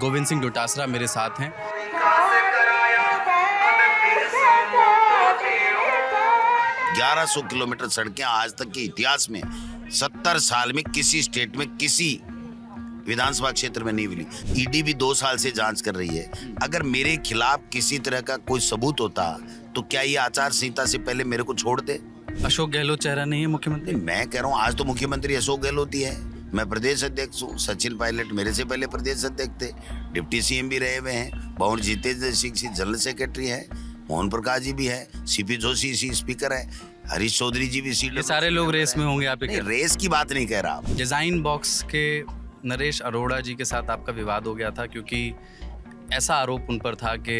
गोविंद सिंह डोटासरा मेरे साथ हैं ग्यारह सौ किलोमीटर सड़कें आज तक के इतिहास में सत्तर साल में किसी स्टेट में किसी विधानसभा क्षेत्र में नहीं मिली ईडी e भी दो साल से जांच कर रही है अगर मेरे खिलाफ किसी तरह का कोई सबूत होता तो क्या ये आचार संहिता से पहले मेरे को छोड़ दे अशोक गहलोत चेहरा नहीं है मुख्यमंत्री मैं कह रहा हूँ आज तो मुख्यमंत्री अशोक गहलोत ही है मैं प्रदेश अध्यक्ष हूँ सचिन पायलट मेरे से पहले प्रदेश अध्यक्ष थे डिप्टी सीएम भी रहे हुए हैं बावर जितेंद्र सिंह सिंह जनरल सेक्रेटरी है मोहन प्रकाश जी भी है सीपी जोशी सी स्पीकर है हरीश चौधरी जी भी सीट सारे लोग रेस में होंगे आप रेस की बात नहीं कह रहा आप डिजाइन बॉक्स के नरेश अरोड़ा जी के साथ आपका विवाद हो गया था क्योंकि ऐसा आरोप उन पर था कि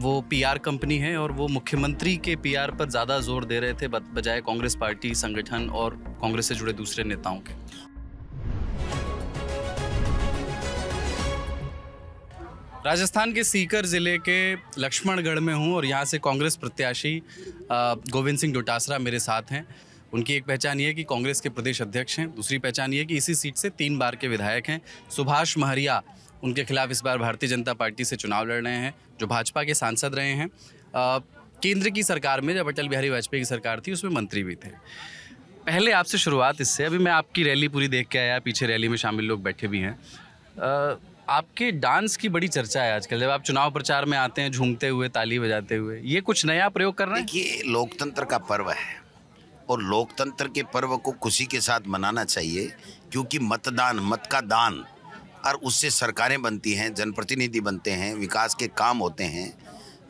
वो पीआर कंपनी है और वो मुख्यमंत्री के पीआर पर ज़्यादा जोर दे रहे थे बजाय कांग्रेस पार्टी संगठन और कांग्रेस से जुड़े दूसरे नेताओं के राजस्थान के सीकर ज़िले के लक्ष्मणगढ़ में हूँ और यहाँ से कांग्रेस प्रत्याशी गोविंद सिंह डोटासरा मेरे साथ हैं उनकी एक पहचान ये कि कांग्रेस के प्रदेश अध्यक्ष हैं दूसरी पहचान ये कि इसी सीट से तीन बार के विधायक हैं सुभाष महरिया उनके खिलाफ इस बार भारतीय जनता पार्टी से चुनाव लड़ रहे हैं जो भाजपा के सांसद रहे हैं केंद्र की सरकार में जब अटल बिहारी वाजपेयी की सरकार थी उसमें मंत्री भी थे पहले आपसे शुरुआत इससे अभी मैं आपकी रैली पूरी देख के आया पीछे रैली में शामिल लोग बैठे भी हैं आपके डांस की बड़ी चर्चा है आजकल जब आप चुनाव प्रचार में आते हैं झूमते हुए ताली बजाते हुए ये कुछ नया प्रयोग कर रहे हैं ये लोकतंत्र का पर्व है और लोकतंत्र के पर्व को खुशी के साथ मनाना चाहिए क्योंकि मतदान मत का दान और उससे सरकारें बनती हैं जनप्रतिनिधि बनते हैं विकास के काम होते हैं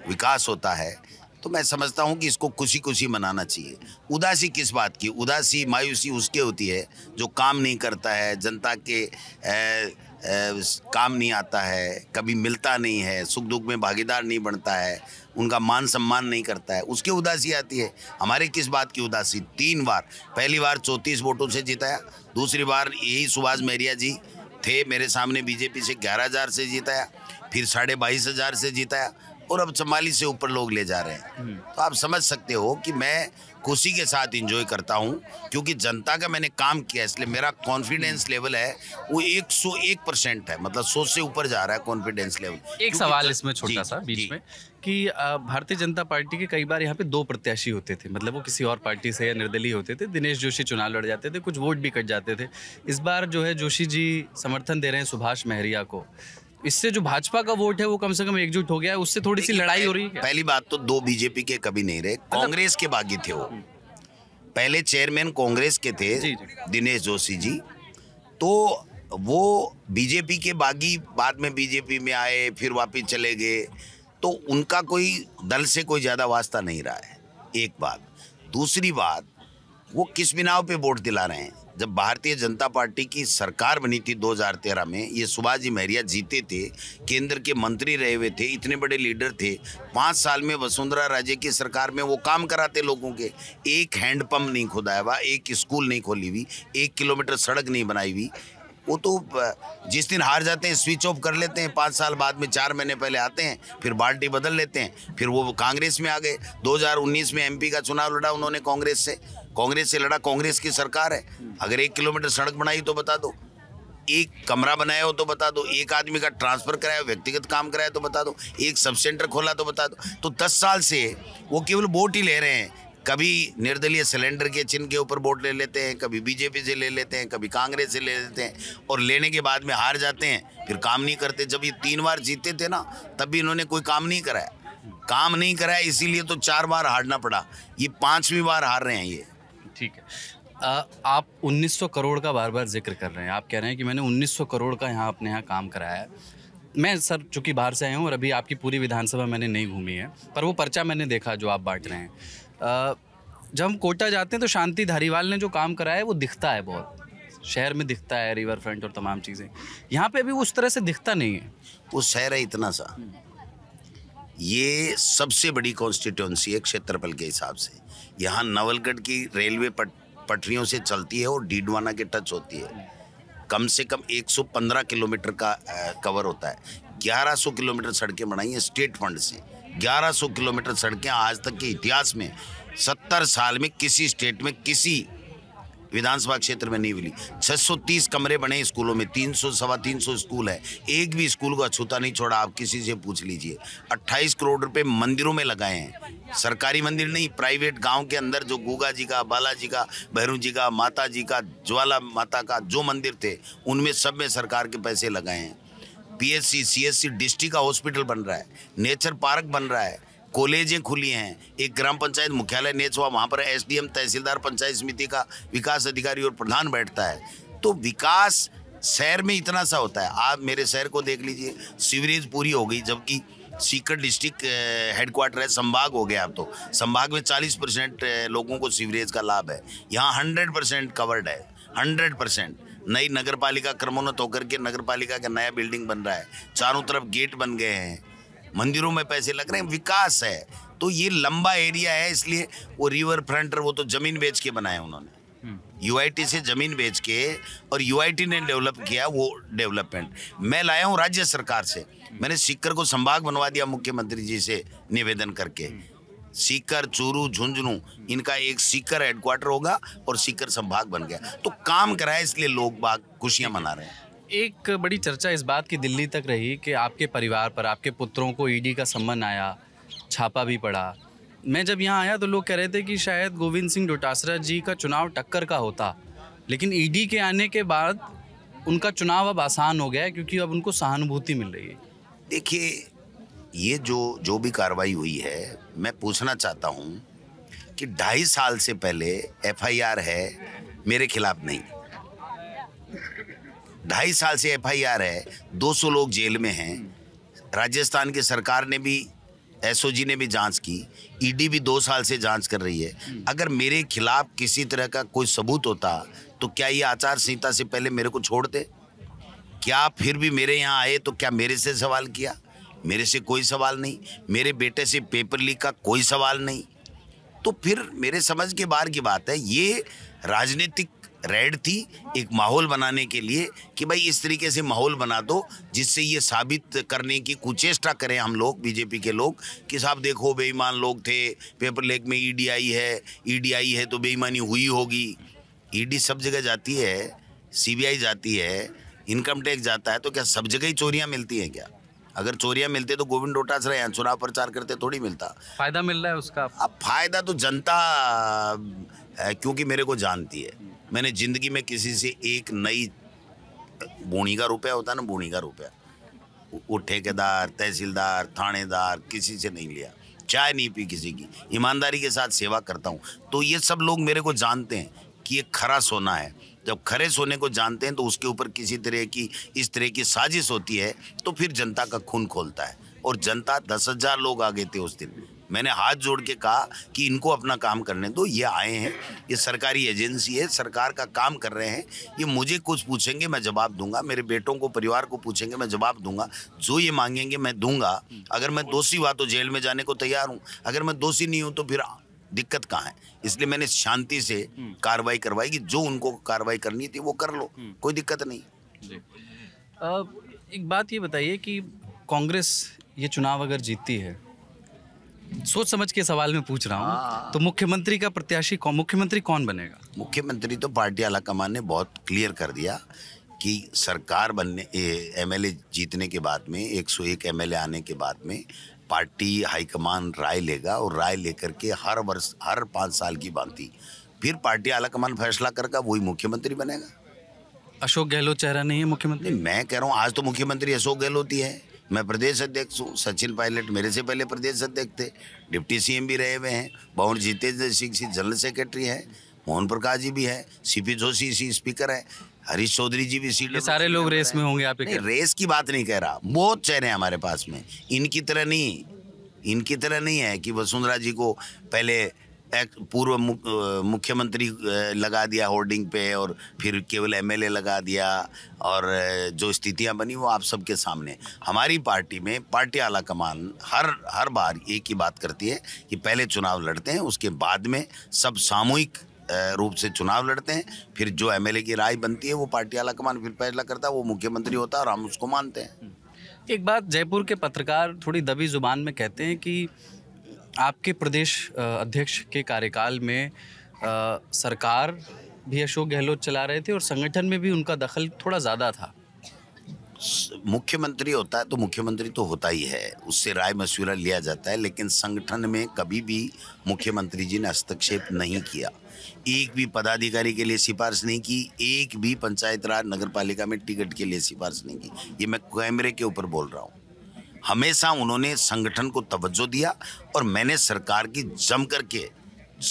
विकास होता है तो मैं समझता हूँ कि इसको खुशी खुशी मनाना चाहिए उदासी किस बात की उदासी मायूसी उसके होती है जो काम नहीं करता है जनता के ए, काम नहीं आता है कभी मिलता नहीं है सुख दुख में भागीदार नहीं बनता है उनका मान सम्मान नहीं करता है उसकी उदासी आती है हमारे किस बात की उदासी तीन बार पहली बार चौंतीस वोटों से जिताया दूसरी बार यही सुभाष मेहरिया जी थे मेरे सामने बीजेपी से ग्यारह हज़ार से जीताया फिर साढ़े बाईस हज़ार से जीताया और अब चौवालीस से ऊपर लोग ले जा रहे हैं हम्म। तो आप समझ सकते हो कि मैं खुशी के साथ इंजॉय करता हूँ क्योंकि जनता का मैंने काम किया इसलिए मेरा कॉन्फिडेंस हम्म। लेवल है वो 101 परसेंट है मतलब सौ से ऊपर जा रहा है कॉन्फिडेंस लेवल एक सवाल इसमें छोटा सा बीच में कि भारतीय जनता पार्टी के कई बार यहाँ पे दो प्रत्याशी होते थे मतलब वो किसी और पार्टी से या निर्दलीय होते थे दिनेश जोशी चुनाव लड़ जाते थे कुछ वोट भी कट जाते थे इस बार जो है जोशी जी समर्थन दे रहे हैं सुभाष महरिया को इससे जो भाजपा का वोट है वो कम से कम एकजुट हो गया है उससे थोड़ी सी लड़ाई हो रही है पहली बात तो दो बीजेपी के कभी नहीं रहे मतलब कांग्रेस के बागी थे वो पहले चेयरमैन कांग्रेस के थे दिनेश जोशी जी तो वो बीजेपी के बागी बाद में बीजेपी में आए फिर वापिस चले गए तो उनका कोई दल से कोई ज़्यादा वास्ता नहीं रहा है एक बात दूसरी बात वो किस बिनाव पे वोट दिला रहे हैं जब भारतीय जनता पार्टी की सरकार बनी थी 2013 में ये सुभाष जी महरिया जीते थे केंद्र के मंत्री रहे हुए थे इतने बड़े लीडर थे पाँच साल में वसुंधरा राजे की सरकार में वो काम कराते लोगों के एक हैंडपम्प नहीं खुदाया हुआ एक स्कूल नहीं खोली हुई एक किलोमीटर सड़क नहीं बनाई हुई वो तो जिस दिन हार जाते हैं स्विच ऑफ कर लेते हैं पाँच साल बाद में चार महीने पहले आते हैं फिर पार्टी बदल लेते हैं फिर वो कांग्रेस में आ गए 2019 में एमपी का चुनाव लड़ा उन्होंने कांग्रेस से कांग्रेस से लड़ा कांग्रेस की सरकार है अगर एक किलोमीटर सड़क बनाई तो बता दो एक कमरा बनाया हो तो बता दो एक आदमी का ट्रांसफर कराया व्यक्तिगत काम कराया तो बता दो एक सब सेंटर खोला तो बता दो तो दस साल से वो केवल वोट ही ले रहे हैं कभी निर्दलीय सिलेंडर के चिन्ह के ऊपर वोट ले लेते हैं कभी बीजेपी से ले लेते हैं कभी कांग्रेस से ले लेते हैं और लेने के बाद में हार जाते हैं फिर काम नहीं करते जब ये तीन बार जीते थे ना तब भी इन्होंने कोई काम नहीं कराया काम नहीं कराया इसीलिए तो चार बार हारना पड़ा ये पाँचवीं बार हार रहे हैं ये ठीक है आ, आप 1900 करोड़ का बार बार जिक्र कर रहे हैं आप कह रहे हैं कि मैंने 1900 करोड़ का यहाँ अपने यहाँ काम कराया है मैं सर चूंकि बाहर से आया हूँ और अभी आपकी पूरी विधानसभा मैंने नहीं घूमी है पर वो पर्चा मैंने देखा जो आप बांट रहे हैं जब हम कोटा जाते हैं तो शांति धारीवाल ने जो काम करा है वो दिखता है बहुत शहर में दिखता है रिवर फ्रंट और तमाम चीज़ें यहाँ पे भी उस तरह से दिखता नहीं है वो शहर है इतना सा ये सबसे बड़ी कॉन्स्टिट्यूंसी है क्षेत्रफल के हिसाब से यहाँ नवलगढ़ की रेलवे पट पटरियों से चलती है और डीडवाना के टच होती है कम से कम 115 किलोमीटर का कवर होता है 1100 किलोमीटर सड़कें बनाई हैं स्टेट फंड से 1100 किलोमीटर सड़कें आज तक के इतिहास में 70 साल में किसी स्टेट में किसी विधानसभा क्षेत्र में नहीं मिली 630 कमरे बने स्कूलों में 300 सवा सौ स्कूल है एक भी स्कूल को अछूता नहीं छोड़ा आप किसी से पूछ लीजिए 28 करोड़ रुपए मंदिरों में लगाए हैं सरकारी मंदिर नहीं प्राइवेट गांव के अंदर जो गोगा जी का बाला जी का भैरू जी का माता जी का ज्वाला माता का जो मंदिर थे उनमें सब में सरकार के पैसे लगाए हैं पीएससी सीएससी डिस्ट्रिक्ट का हॉस्पिटल बन रहा है नेचर पार्क बन रहा है कॉलेजें खुली हैं एक ग्राम पंचायत मुख्यालय नेच हुआ वहाँ पर एसडीएम तहसीलदार पंचायत समिति का विकास अधिकारी और प्रधान बैठता है तो विकास शहर में इतना सा होता है आप मेरे शहर को देख लीजिए सीवरेज पूरी हो गई जबकि सीकर डिस्ट्रिक्ट हेडक्वार्टर है संभाग हो गया अब तो संभाग में 40 परसेंट लोगों को सीवरेज का लाभ है यहाँ 100 परसेंट कवर्ड है 100 परसेंट नई नगर पालिका क्रमोन्नत होकर के नगर पालिका का नया बिल्डिंग बन रहा है चारों तरफ गेट बन गए हैं मंदिरों में पैसे लग रहे हैं विकास है तो ये लंबा एरिया है इसलिए वो रिवर फ्रंट वो तो जमीन बेच के बनाया उन्होंने यू हम्म। से जमीन बेच के और यू ने डेवलप किया वो डेवलपमेंट मैं लाया हूँ राज्य सरकार से मैंने सिक्कर को संभाग बनवा दिया मुख्यमंत्री जी से निवेदन करके हम्म। सीकर चूरू झुंझुनू इनका एक सीकर हेडक्वार्टर होगा और सीकर संभाग बन गया तो काम कराए इसलिए लोग बाग खुशियां मना रहे हैं एक बड़ी चर्चा इस बात की दिल्ली तक रही कि आपके परिवार पर आपके पुत्रों को ईडी e का सम्मन आया छापा भी पड़ा मैं जब यहाँ आया तो लोग कह रहे थे कि शायद गोविंद सिंह डोटासरा जी का चुनाव टक्कर का होता लेकिन ईडी e के आने के बाद उनका चुनाव अब आसान हो गया है क्योंकि अब उनको सहानुभूति मिल रही है देखिए ये जो जो भी कार्रवाई हुई है मैं पूछना चाहता हूँ कि ढाई साल से पहले एफआईआर है मेरे खिलाफ नहीं ढाई साल से एफआईआर है 200 लोग जेल में हैं राजस्थान की सरकार ने भी एसओजी ने भी जांच की ईडी भी दो साल से जांच कर रही है अगर मेरे खिलाफ किसी तरह का कोई सबूत होता तो क्या ये आचार संहिता से पहले मेरे को छोड़ते क्या फिर भी मेरे यहाँ आए तो क्या मेरे से सवाल किया मेरे से कोई सवाल नहीं मेरे बेटे से पेपर लीक का कोई सवाल नहीं तो फिर मेरे समझ के बाहर की बात है ये राजनीतिक रेड थी एक माहौल बनाने के लिए कि भाई इस तरीके से माहौल बना दो जिससे ये साबित करने की कुचेष्टा करें हम लोग बीजेपी के लोग कि साहब देखो बेईमान लोग थे पेपर लेक में ईडीआई e है ईडीआई e है तो बेईमानी हुई होगी ईडी e सब जगह जाती है सीबीआई जाती है इनकम टैक्स जाता है तो क्या सब जगह ही चोरियाँ मिलती हैं क्या अगर चोरियां मिलती तो गोविंद डोटासरा यहाँ चुनाव प्रचार करते थोड़ी मिलता फायदा मिल रहा है उसका अब फायदा तो जनता क्योंकि मेरे को जानती है मैंने जिंदगी में किसी से एक नई बोनी का रुपया होता ना बोनी का रुपया वो ठेकेदार तहसीलदार थानेदार किसी से नहीं लिया चाय नहीं पी किसी की ईमानदारी के साथ सेवा करता हूँ तो ये सब लोग मेरे को जानते हैं कि ये खरा सोना है जब खरे सोने को जानते हैं तो उसके ऊपर किसी तरह की इस तरह की साजिश होती है तो फिर जनता का खून खोलता है और जनता दस हजार लोग आ गए थे उस दिन मैंने हाथ जोड़ के कहा कि इनको अपना काम करने दो ये आए हैं ये सरकारी एजेंसी है सरकार का काम कर रहे हैं ये मुझे कुछ पूछेंगे मैं जवाब दूंगा मेरे बेटों को परिवार को पूछेंगे मैं जवाब दूंगा जो ये मांगेंगे मैं दूंगा अगर मैं दोषी हुआ तो जेल में जाने को तैयार हूँ अगर मैं दोषी नहीं हूँ तो फिर दिक्कत कहाँ है इसलिए मैंने शांति से हम्म। कार्रवाई करवाई कि जो उनको कार्रवाई करनी थी वो कर लो हम्म। कोई दिक्कत नहीं आ, एक बात ये बताइए कि कांग्रेस ये चुनाव अगर जीतती है सोच समझ के सवाल में पूछ रहा हूँ हाँ। तो मुख्यमंत्री का प्रत्याशी कौन मुख्यमंत्री कौन बनेगा मुख्यमंत्री तो पार्टी आला कमान ने बहुत क्लियर कर दिया कि सरकार बनने एमएलए जीतने के बाद में 101 एमएलए आने के बाद में पार्टी हाईकमान राय लेगा और राय लेकर के हर वर्ष हर पाँच साल की बांधती फिर पार्टी आला कमान फैसला करेगा वही मुख्यमंत्री बनेगा अशोक गहलोत चेहरा नहीं है मुख्यमंत्री मैं कह रहा हूँ आज तो मुख्यमंत्री अशोक गहलोत ही है मैं प्रदेश अध्यक्ष हूँ सचिन पायलट मेरे से पहले प्रदेश अध्यक्ष थे डिप्टी सीएम भी रहे हुए हैं बहुत जितेंद्र सिंह जी जनरल सेक्रेटरी है मोहन प्रकाश जी भी है पी जोशी सी स्पीकर है हरीश चौधरी जी भी सीट सारे लोग रेस में होंगे आप रेस की बात नहीं कह रहा बहुत चेहरे हैं हमारे पास में इनकी तरह नहीं इनकी तरह नहीं है कि वसुंधरा जी को पहले पूर्व मुख्यमंत्री लगा दिया होर्डिंग पे और फिर केवल एमएलए लगा दिया और जो स्थितियां बनी वो आप सबके सामने हमारी पार्टी में पार्टी आला कमान हर हर बार एक ही बात करती है कि पहले चुनाव लड़ते हैं उसके बाद में सब सामूहिक रूप से चुनाव लड़ते हैं फिर जो एमएलए की राय बनती है वो पार्टी आला कमान फिर फैसला करता है वो मुख्यमंत्री होता है और हम उसको मानते हैं हम्म। एक बात जयपुर के पत्रकार थोड़ी दबी जुबान में कहते हैं कि आपके प्रदेश अध्यक्ष के कार्यकाल में आ, सरकार भी अशोक गहलोत चला रहे थे और संगठन में भी उनका दखल थोड़ा ज़्यादा था मुख्यमंत्री होता है तो मुख्यमंत्री तो होता ही है उससे राय मशवरा लिया जाता है लेकिन संगठन में कभी भी मुख्यमंत्री जी ने हस्तक्षेप नहीं किया एक भी पदाधिकारी के लिए सिफारिश नहीं की एक भी पंचायत राज नगर पालिका में टिकट के लिए सिफारिश नहीं की ये मैं कैमरे के ऊपर बोल रहा हूँ हमेशा उन्होंने संगठन को तवज्जो दिया और मैंने सरकार की जम करके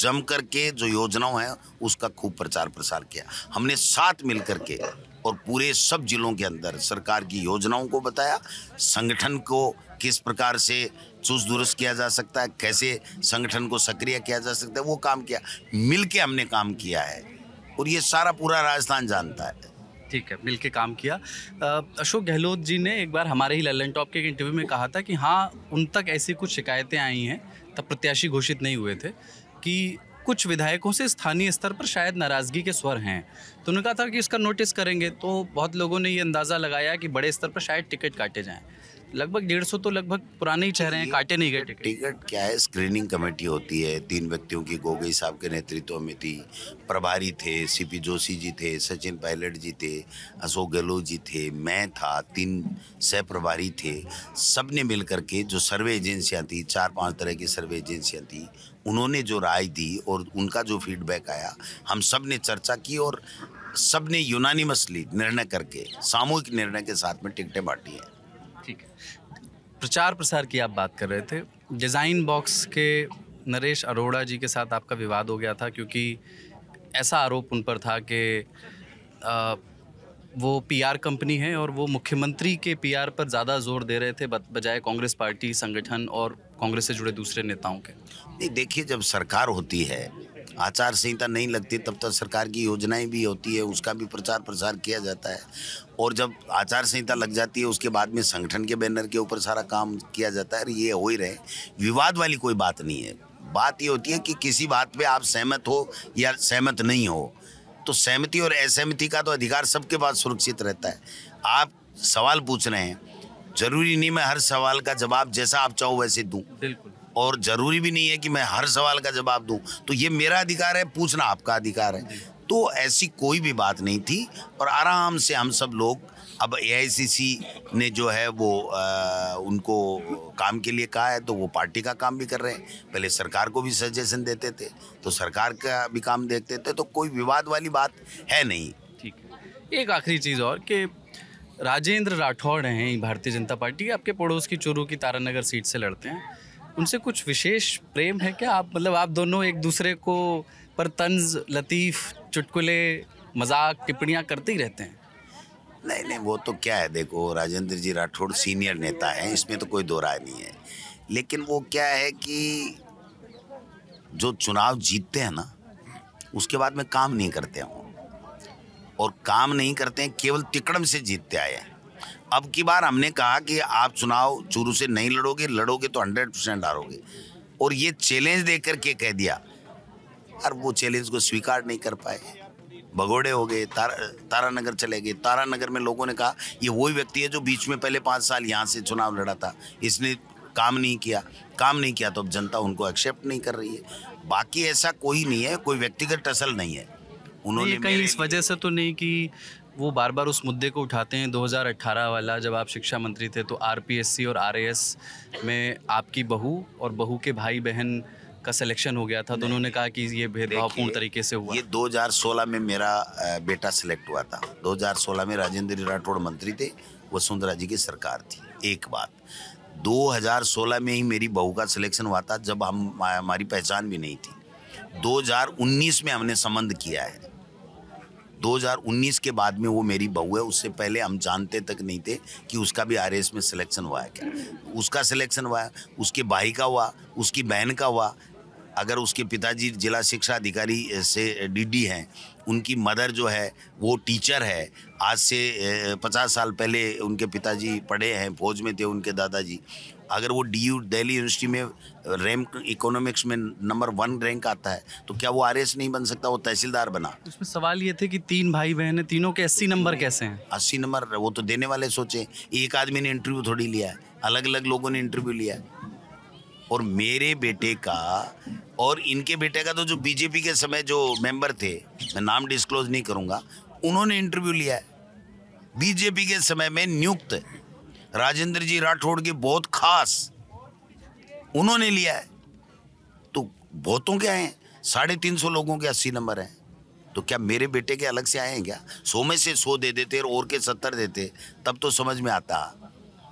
जम करके जो योजनाओं हैं उसका खूब प्रचार प्रसार किया हमने साथ मिल करके और पूरे सब जिलों के अंदर सरकार की योजनाओं को बताया संगठन को किस प्रकार से चुस्त दुरुस्त किया जा सकता है कैसे संगठन को सक्रिय किया जा सकता है वो काम किया मिल के हमने काम किया है और ये सारा पूरा राजस्थान जानता है ठीक है मिल के काम किया अशोक गहलोत जी ने एक बार हमारे ही ललन टॉप के एक इंटरव्यू में कहा था कि हाँ उन तक ऐसी कुछ शिकायतें आई हैं तब प्रत्याशी घोषित नहीं हुए थे कि कुछ विधायकों से स्थानीय स्तर पर शायद नाराज़गी के स्वर हैं तो उन्होंने कहा था कि इसका नोटिस करेंगे तो बहुत लोगों ने ये अंदाज़ा लगाया कि बड़े स्तर पर शायद टिकट काटे जाएँ लगभग डेढ़ सौ तो लगभग पुराने ही चेहरे हैं काटे नहीं गए टिकट टिकट क्या है स्क्रीनिंग कमेटी होती है तीन व्यक्तियों की गोगई साहब के नेतृत्व में थी प्रभारी थे सीपी जोशी जी थे सचिन पायलट जी थे अशोक गहलोत जी थे मैं था तीन सह प्रभारी थे सब ने मिल के जो सर्वे एजेंसियाँ थी चार पाँच तरह की सर्वे एजेंसियाँ थी उन्होंने जो राय दी और उनका जो फीडबैक आया हम सब ने चर्चा की और सब ने यूनानिमसली निर्णय करके सामूहिक निर्णय के साथ में टिकटें बांटी हैं ठीक है प्रचार प्रसार की आप बात कर रहे थे डिज़ाइन बॉक्स के नरेश अरोड़ा जी के साथ आपका विवाद हो गया था क्योंकि ऐसा आरोप उन पर था कि वो पीआर कंपनी है और वो मुख्यमंत्री के पीआर पर ज़्यादा जोर दे रहे थे बजाय कांग्रेस पार्टी संगठन और कांग्रेस से जुड़े दूसरे नेताओं के नहीं देखिए जब सरकार होती है आचार संहिता नहीं लगती तब तक तो सरकार की योजनाएं भी होती है उसका भी प्रचार प्रसार किया जाता है और जब आचार संहिता लग जाती है उसके बाद में संगठन के बैनर के ऊपर सारा काम किया जाता है ये हो ही रहे विवाद वाली कोई बात नहीं है बात ये होती है कि किसी बात पे आप सहमत हो या सहमत नहीं हो तो सहमति और असहमति का तो अधिकार सबके पास सुरक्षित रहता है आप सवाल पूछ रहे हैं जरूरी नहीं मैं हर सवाल का जवाब जैसा आप चाहो वैसे दूं बिल्कुल और ज़रूरी भी नहीं है कि मैं हर सवाल का जवाब दूँ तो ये मेरा अधिकार है पूछना आपका अधिकार है तो ऐसी कोई भी बात नहीं थी और आराम से हम सब लोग अब ए ने जो है वो आ, उनको काम के लिए कहा है तो वो पार्टी का काम भी कर रहे हैं पहले सरकार को भी सजेशन देते थे तो सरकार का भी काम देखते थे तो कोई विवाद वाली बात है नहीं ठीक है एक आखिरी चीज़ और कि राजेंद्र राठौड़ हैं भारतीय जनता पार्टी आपके पड़ोस की चोरू की तारानगर सीट से लड़ते हैं उनसे कुछ विशेष प्रेम है क्या आप मतलब आप दोनों एक दूसरे को पर तंज लतीफ़ चुटकुले मजाक टिप्पणियाँ करते ही रहते हैं नहीं नहीं वो तो क्या है देखो राजेंद्र जी राठौड़ सीनियर नेता हैं इसमें तो कोई दो राय नहीं है लेकिन वो क्या है कि जो चुनाव जीतते हैं ना उसके बाद में काम नहीं करते हैं और काम नहीं करते हैं केवल तिकड़म से जीतते आए हैं अब की बार हमने कहा कि आप चुनाव चूरू से नहीं लड़ोगे लड़ोगे तो हंड्रेड परसेंट हारोगे और ये चैलेंज दे करके कह दिया और वो चैलेंज को स्वीकार नहीं कर पाए भगोड़े हो गए तारा तारानगर चले गए तारानगर में लोगों ने कहा ये वही व्यक्ति है जो बीच में पहले पाँच साल यहाँ से चुनाव लड़ा था इसने काम नहीं किया काम नहीं किया तो अब जनता उनको एक्सेप्ट नहीं कर रही है बाकी ऐसा कोई नहीं है कोई व्यक्तिगत टसल नहीं है उन्होंने कहीं इस वजह से तो नहीं कि वो बार बार उस मुद्दे को उठाते हैं 2018 वाला जब आप शिक्षा मंत्री थे तो आरपीएससी और आरएएस में आपकी बहू और बहू के भाई बहन का सिलेक्शन हो गया था तो उन्होंने कहा कि ये भेदभावपूर्ण तरीके से हुआ ये 2016 में मेरा बेटा सिलेक्ट हुआ था 2016 में राजेंद्र राठौड़ मंत्री थे वसुंधरा जी की सरकार थी एक बात 2016 में ही मेरी बहू का सिलेक्शन हुआ था जब हम हमारी पहचान भी नहीं थी 2019 में हमने संबंध किया है 2019 के बाद में वो मेरी बहू है उससे पहले हम जानते तक नहीं थे कि उसका भी आर में सिलेक्शन हुआ है क्या उसका सिलेक्शन हुआ है उसके भाई का हुआ उसकी बहन का हुआ अगर उसके पिताजी जिला शिक्षा अधिकारी से डीडी हैं उनकी मदर जो है वो टीचर है आज से पचास साल पहले उनके पिताजी पढ़े हैं फौज में थे उनके दादाजी अगर वो डी यू दिल्ली यूनिवर्सिटी में रैंक इकोनॉमिक्स में नंबर वन रैंक आता है तो क्या वो आर नहीं बन सकता वो तहसीलदार बना उसमें सवाल ये थे कि तीन भाई बहन है तीनों के अस्सी नंबर तो कैसे हैं अस्सी नंबर वो तो देने वाले सोचे एक आदमी ने इंटरव्यू थोड़ी लिया है अलग अलग लोगों ने इंटरव्यू लिया है और मेरे बेटे का और इनके बेटे का तो जो बीजेपी के समय जो मेंबर थे मैं नाम डिस्क्लोज नहीं करूँगा उन्होंने इंटरव्यू लिया है बीजेपी के समय में नियुक्त राजेंद्र जी राठौड़ के बहुत खास उन्होंने लिया है तो बहुतों के आए हैं साढ़े तीन सौ लोगों के अस्सी नंबर हैं तो क्या मेरे बेटे के अलग से आए हैं क्या सौ में से सौ दे देते और के सत्तर देते तब तो समझ में आता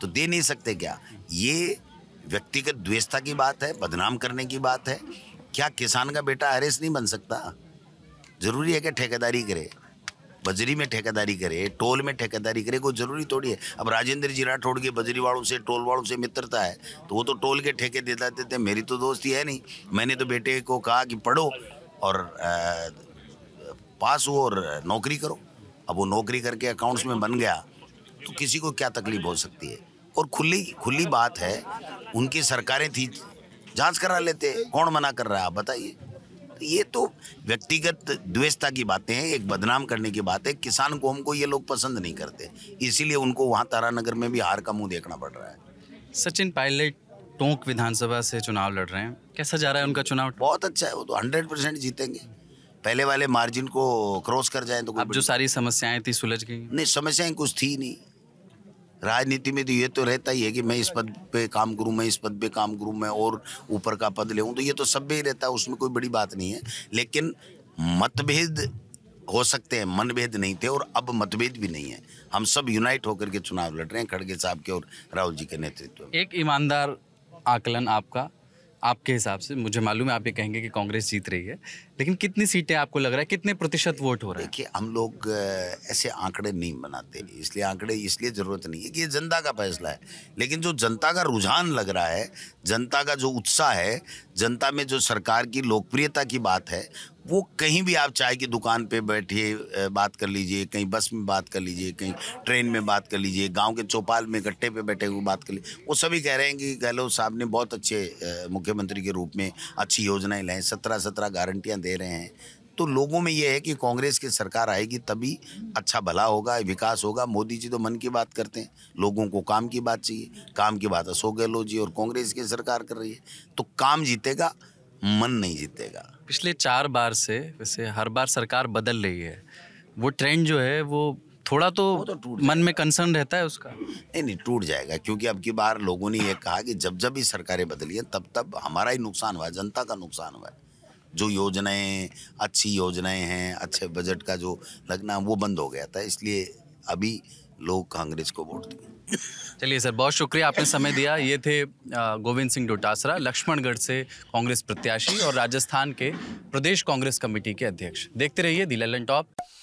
तो दे नहीं सकते क्या ये व्यक्तिगत द्वेषता की बात है बदनाम करने की बात है क्या किसान का बेटा आर नहीं बन सकता जरूरी है कि ठेकेदारी करे बजरी में ठेकेदारी करे टोल में ठेकेदारी करे कोई जरूरी थोड़ी है अब राजेंद्र जी राठौड़ के बजरी वालों से टोल वालों से मित्रता है तो वो तो टोल के ठेके दे देते थे मेरी तो दोस्ती है नहीं मैंने तो बेटे को कहा कि पढ़ो और आ, पास हो और नौकरी करो अब वो नौकरी करके अकाउंट्स में बन गया तो किसी को क्या तकलीफ हो सकती है और खुली खुली बात है उनकी सरकारें थी जांच करा लेते कौन मना कर रहा है आप बताइए ये तो व्यक्तिगत द्वेषता की बातें हैं एक बदनाम करने की बात है किसान को हमको ये लोग पसंद नहीं करते इसीलिए उनको वहाँ तारानगर में भी हार का मुंह देखना पड़ रहा है सचिन पायलट टोंक विधानसभा से चुनाव लड़ रहे हैं कैसा जा रहा है उनका चुनाव बहुत अच्छा है वो तो हंड्रेड परसेंट जीतेंगे पहले वाले मार्जिन को क्रॉस कर जाए तो अब जो सारी समस्याएं थी सुलझ गई नहीं समस्याएं कुछ थी नहीं राजनीति में तो ये तो रहता ही है कि मैं इस पद पे काम करूं मैं इस पद पे काम करूं मैं और ऊपर का पद ले तो ये तो सब भी ही रहता है उसमें कोई बड़ी बात नहीं है लेकिन मतभेद हो सकते हैं मनभेद नहीं थे और अब मतभेद भी नहीं है हम सब यूनाइट होकर के चुनाव लड़ रहे हैं खड़गे साहब के और राहुल जी के नेतृत्व एक ईमानदार आकलन आपका आपके हिसाब से मुझे मालूम है आप ये कहेंगे कि कांग्रेस जीत रही है लेकिन कितनी सीटें आपको लग रहा है कितने प्रतिशत वोट हो रहा है देखिए हम लोग ऐसे आंकड़े नहीं बनाते इसलिए आंकड़े इसलिए ज़रूरत नहीं है कि ये जनता का फैसला है लेकिन जो जनता का रुझान लग रहा है जनता का जो उत्साह है जनता में जो सरकार की लोकप्रियता की बात है वो कहीं भी आप चाय की दुकान पे बैठिए बात कर लीजिए कहीं बस में बात कर लीजिए कहीं ट्रेन में बात कर लीजिए गांव के चौपाल में गट्टे पे बैठे हुए बात कर लीजिए वो सभी कह रहे हैं कि गहलोत साहब ने बहुत अच्छे मुख्यमंत्री के रूप में अच्छी योजनाएं लाएं सत्रह सत्रह गारंटियाँ दे रहे हैं तो लोगों में ये है कि कांग्रेस की सरकार आएगी तभी अच्छा भला होगा विकास होगा मोदी जी तो मन की बात करते हैं लोगों को काम की बात चाहिए काम की बात अशोक गहलोत जी और कांग्रेस की सरकार कर रही है तो काम जीतेगा मन नहीं जीतेगा पिछले चार बार से वैसे हर बार सरकार बदल रही है वो ट्रेंड जो है वो थोड़ा तो, वो तो टूट मन में कंसर्न रहता है उसका नहीं नहीं टूट जाएगा क्योंकि अब की बार लोगों ने ये कहा कि जब जब भी सरकारें बदली हैं तब तब हमारा ही नुकसान हुआ है जनता का नुकसान हुआ है जो योजनाएं अच्छी योजनाएं हैं अच्छे बजट का जो लगना वो बंद हो गया था इसलिए अभी लोग कांग्रेस को वोट दिए चलिए सर बहुत शुक्रिया आपने समय दिया ये थे गोविंद सिंह डोटासरा लक्ष्मणगढ़ से कांग्रेस प्रत्याशी और राजस्थान के प्रदेश कांग्रेस कमेटी के अध्यक्ष देखते रहिए दिल्ली टॉप